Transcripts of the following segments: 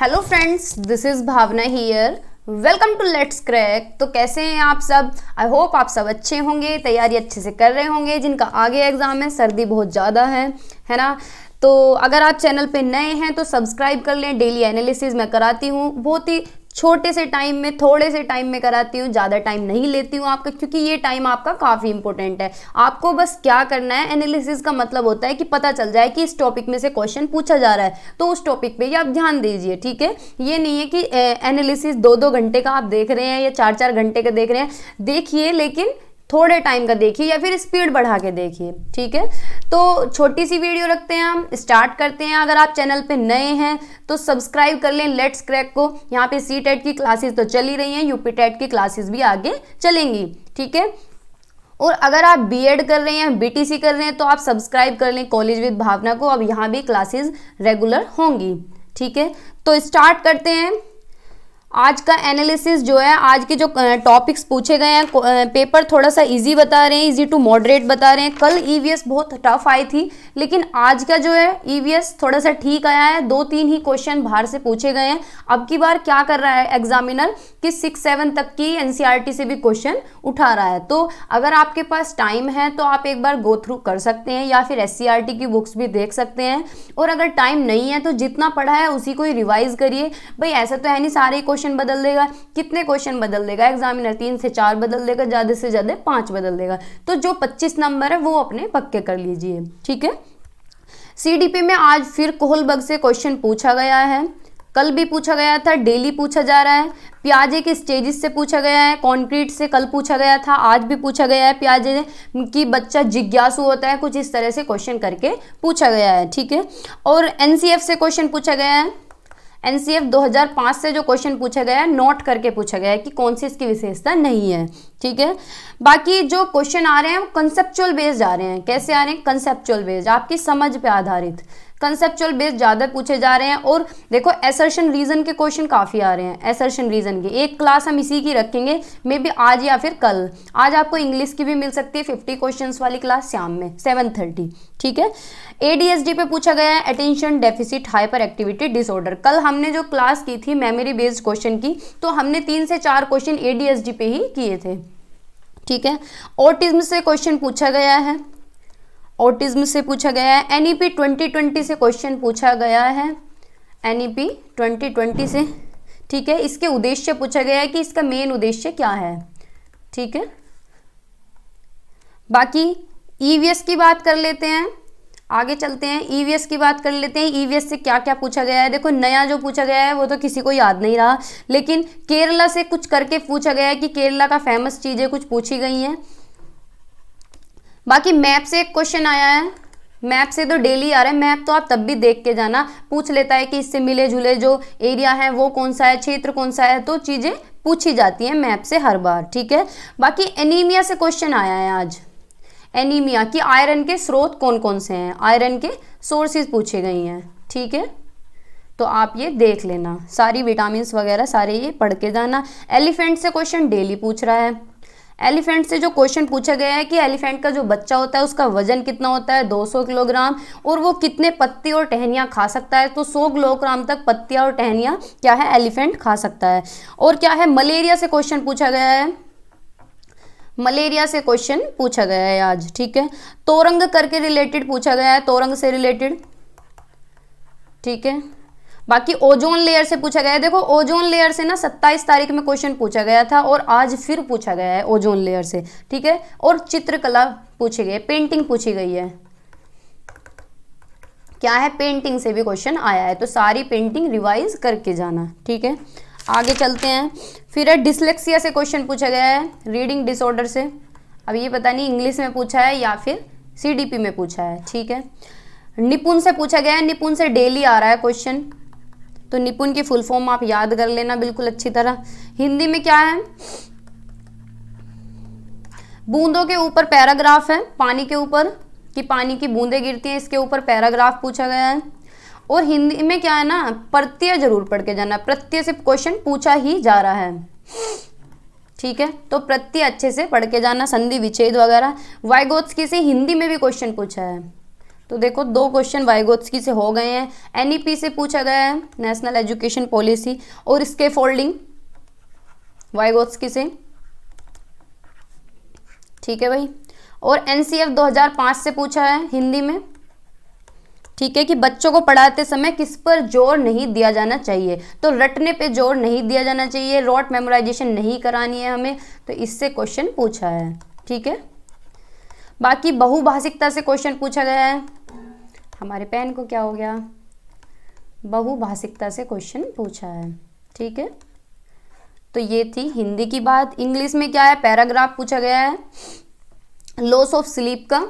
hello friends this is Bhavna here welcome to let's crack तो कैसे हैं आप सब आई होप आप सब अच्छे होंगे तैयारी अच्छे से कर रहे होंगे जिनका आगे एग्ज़ाम है सर्दी बहुत ज़्यादा है है ना तो अगर आप चैनल पे नए हैं तो सब्सक्राइब कर लें डेली एनालिसिस मैं कराती हूँ बहुत ही छोटे से टाइम में थोड़े से टाइम में कराती हूँ ज़्यादा टाइम नहीं लेती हूँ आपका क्योंकि ये टाइम आपका काफ़ी इंपॉर्टेंट है आपको बस क्या करना है एनालिसिस का मतलब होता है कि पता चल जाए कि इस टॉपिक में से क्वेश्चन पूछा जा रहा है तो उस टॉपिक पर ही आप ध्यान दीजिए ठीक है ये नहीं है कि एनालिसिस दो दो घंटे का आप देख रहे हैं या चार चार घंटे का देख रहे हैं देखिए लेकिन थोड़े टाइम का देखिए या फिर स्पीड बढ़ा के देखिए ठीक है तो छोटी सी वीडियो रखते हैं हम स्टार्ट करते हैं अगर आप चैनल पे नए हैं तो सब्सक्राइब कर लें लेट्स क्रैक को यहाँ पे सी टेट e की क्लासेस तो चल ही रही हैं यूपी टेट e की क्लासेस भी आगे चलेंगी ठीक है और अगर आप बीएड कर रहे हैं बीटीसी कर रहे हैं तो आप सब्सक्राइब कर लें कॉलेज विद भावना को अब यहाँ भी क्लासेज रेगुलर होंगी ठीक है तो स्टार्ट करते हैं आज का एनालिसिस जो है आज के जो टॉपिक्स पूछे गए हैं पेपर थोड़ा सा इजी बता रहे हैं इजी टू मॉडरेट बता रहे हैं कल ईवीएस e बहुत टफ आई थी लेकिन आज का जो है ईवीएस e थोड़ा सा ठीक आया है दो तीन ही क्वेश्चन बाहर से पूछे गए हैं अब की बार क्या कर रहा है एग्जामिनर कि सिक्स सेवन तक की एनसीईआरटी e से भी क्वेश्चन उठा रहा है तो अगर आपके पास टाइम है तो आप एक बार गो थ्रू कर सकते हैं या फिर एस की बुक्स भी देख सकते हैं और अगर टाइम नहीं है तो जितना पढ़ा है उसी को ही रिवाइज करिए भाई ऐसा तो है नहीं सारे क्वेश्चन क्वेश्चन बदल देगा कितने क्वेश्चन बदल देगा एग्जामिनर तीन से चार बदल देगा ज़्यादा से ज़्यादा पांच बदल देगा तो जो पच्चीस नंबर है वो अपने पक्के कर लीजिए ठीक है सीडीपी में आज फिर कोहलबग से क्वेश्चन पूछा गया है कल भी पूछा गया था डेली पूछा जा रहा है प्याजे के स्टेजेस से पूछा गया है कंक्रीट से कल पूछा गया था आज भी पूछा गया है प्याजे की बच्चा जिज्ञासु होता है कुछ इस तरह से क्वेश्चन करके पूछा गया है ठीक है और एनसीएफ से क्वेश्चन पूछा गया है एनसीएफ 2005 से जो क्वेश्चन पूछा गया है नोट करके पूछा गया है कि कौन सी इसकी विशेषता नहीं है ठीक है बाकी जो क्वेश्चन आ रहे हैं वो कंसेप्चुअल बेस्ड आ रहे हैं कैसे आ रहे हैं कंसेप्चुअल बेस्ड आपकी समझ पे आधारित कंसेप्चुअल बेस ज़्यादा पूछे जा रहे हैं और देखो एसर्शन रीज़न के क्वेश्चन काफ़ी आ रहे हैं एसर्शन रीज़न के एक क्लास हम इसी की रखेंगे मे बी आज या फिर कल आज आपको इंग्लिश की भी मिल सकती है फिफ्टी क्वेश्चन वाली क्लास शाम में सेवन थर्टी ठीक है ए पे पूछा गया है attention deficit hyperactivity disorder कल हमने जो क्लास की थी मेमोरी बेस्ड क्वेश्चन की तो हमने तीन से चार क्वेश्चन ए पे ही किए थे ठीक है ऑटिज्म से क्वेश्चन पूछा गया है ऑटिज्म से पूछा गया है एन 2020 ट्वेंटी ट्वेंटी से क्वेश्चन पूछा गया है एन 2020 ट्वेंटी ट्वेंटी से ठीक है इसके उद्देश्य पूछा गया है कि इसका मेन उद्देश्य क्या है ठीक है बाकी ईवीएस e की बात कर लेते हैं आगे चलते हैं ईवीएस e की बात कर लेते हैं ईवीएस e से क्या क्या पूछा गया है देखो नया जो पूछा गया है वो तो किसी को याद नहीं रहा लेकिन केरला से कुछ करके पूछा गया है कि केरला का फेमस चीज़ें कुछ पूछी गई हैं बाकी मैप से एक क्वेश्चन आया है मैप से तो डेली आ रहा है मैप तो आप तब भी देख के जाना पूछ लेता है कि इससे मिले जुले जो एरिया है वो कौन सा है क्षेत्र कौन सा है तो चीज़ें पूछी जाती हैं मैप से हर बार ठीक है बाकी एनीमिया से क्वेश्चन आया है आज एनीमिया कि आयरन के स्रोत कौन कौन से हैं आयरन के सोर्सेज पूछे गई हैं ठीक है तो आप ये देख लेना सारी विटामिन वगैरह सारे ये पढ़ के जाना एलिफेंट से क्वेश्चन डेली पूछ रहा है एलिफेंट से जो क्वेश्चन पूछा गया है कि एलिफेंट का जो बच्चा होता है उसका वजन कितना होता है 200 किलोग्राम और वो कितने पत्ती और टहनियाँ खा सकता है तो 100 किलोग्राम तक पत्तियाँ और टहनियाँ क्या है एलिफेंट खा सकता है और क्या है मलेरिया से क्वेश्चन पूछा गया है मलेरिया से क्वेश्चन पूछा गया है आज ठीक है तोरंग करके रिलेटेड पूछा गया है तोरंग से रिलेटेड ठीक है बाकी ओजोन लेयर से पूछा गया है देखो ओजोन लेयर से ना 27 तारीख में क्वेश्चन पूछा गया था और आज फिर पूछा गया है ओजोन लेयर से ठीक है और चित्रकला पूछी गई पेंटिंग पूछी गई है क्या है पेंटिंग से भी क्वेश्चन आया है तो सारी पेंटिंग रिवाइज करके जाना ठीक है आगे चलते हैं फिर है डिसलेक्सिया से क्वेश्चन पूछा गया है रीडिंग डिसऑर्डर से अब ये पता नहीं इंग्लिश में पूछा है या फिर सी में पूछा है ठीक है निपुण से पूछा गया है निपुण से डेली आ रहा है क्वेश्चन तो निपुण की फुल फॉर्म आप याद कर लेना बिल्कुल अच्छी तरह हिंदी में क्या है बूंदों के ऊपर पैराग्राफ है पानी के ऊपर कि पानी की बूंदें गिरती हैं इसके ऊपर पैराग्राफ पूछा गया है और हिंदी में क्या है ना प्रत्यय जरूर पढ़ के जाना प्रत्यय से क्वेश्चन पूछा ही जा रहा है ठीक है तो प्रत्यय अच्छे से पढ़ के जाना संधि विच्छेद वगैरह वाइगोत्सकी से हिंदी में भी क्वेश्चन पूछा है तो देखो दो क्वेश्चन वाइगोत्सकी से हो गए हैं एनईपी e से पूछा गया है नेशनल एजुकेशन पॉलिसी और इसके फोल्डिंग वाइगोत्सकी से ठीक है भाई और एनसीएफ 2005 से पूछा है हिंदी में ठीक है कि बच्चों को पढ़ाते समय किस पर जोर नहीं दिया जाना चाहिए तो रटने पे जोर नहीं दिया जाना चाहिए रॉट मेमोराइजेशन नहीं करानी है हमें तो इससे क्वेश्चन पूछा है ठीक है बाकी बहुभाषिकता से क्वेश्चन पूछा गया है हमारे पेन को क्या हो गया बहुभाषिकता से क्वेश्चन पूछा है ठीक है तो ये थी हिंदी की बात इंग्लिश में क्या है पैराग्राफ पूछा गया है लॉस ऑफ स्लीप का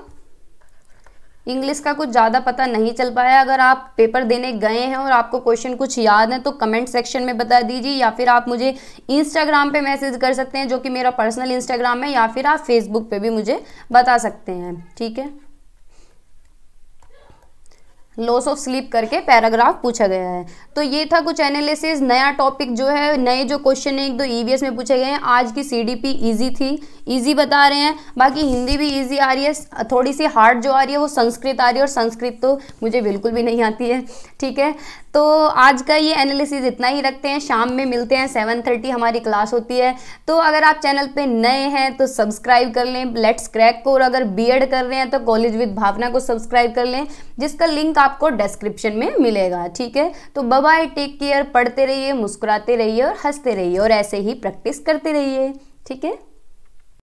इंग्लिश का कुछ ज़्यादा पता नहीं चल पाया अगर आप पेपर देने गए हैं और आपको क्वेश्चन कुछ याद है तो कमेंट सेक्शन में बता दीजिए या फिर आप मुझे इंस्टाग्राम पे मैसेज कर सकते हैं जो कि मेरा पर्सनल इंस्टाग्राम है या फिर आप फेसबुक पे भी मुझे बता सकते हैं ठीक है लॉस ऑफ स्लीप करके पैराग्राफ पूछा गया है तो ये था कुछ एनालिसिस नया टॉपिक जो है नए जो क्वेश्चन है एक दो ईवीएस में पूछे गए हैं आज की सीडीपी ईजी थी ईजी बता रहे हैं बाकी हिंदी भी ईजी आ रही है थोड़ी सी हार्ड जो आ रही है वो संस्कृत आ रही है और संस्कृत तो मुझे बिल्कुल भी नहीं आती है ठीक है तो आज का ये एनालिसिस इतना ही रखते हैं शाम में मिलते हैं सेवन थर्टी हमारी क्लास होती है तो अगर आप चैनल पे नए हैं तो सब्सक्राइब कर लें लेट्स क्रैक को और अगर बी कर रहे हैं तो कॉलेज विद भावना को सब्सक्राइब कर लें जिसका लिंक आप आपको डिस्क्रिप्शन में मिलेगा ठीक है तो बाय टेक केयर पढ़ते रहिए मुस्कुराते रहिए और हंसते रहिए और ऐसे ही प्रैक्टिस करते रहिए ठीक है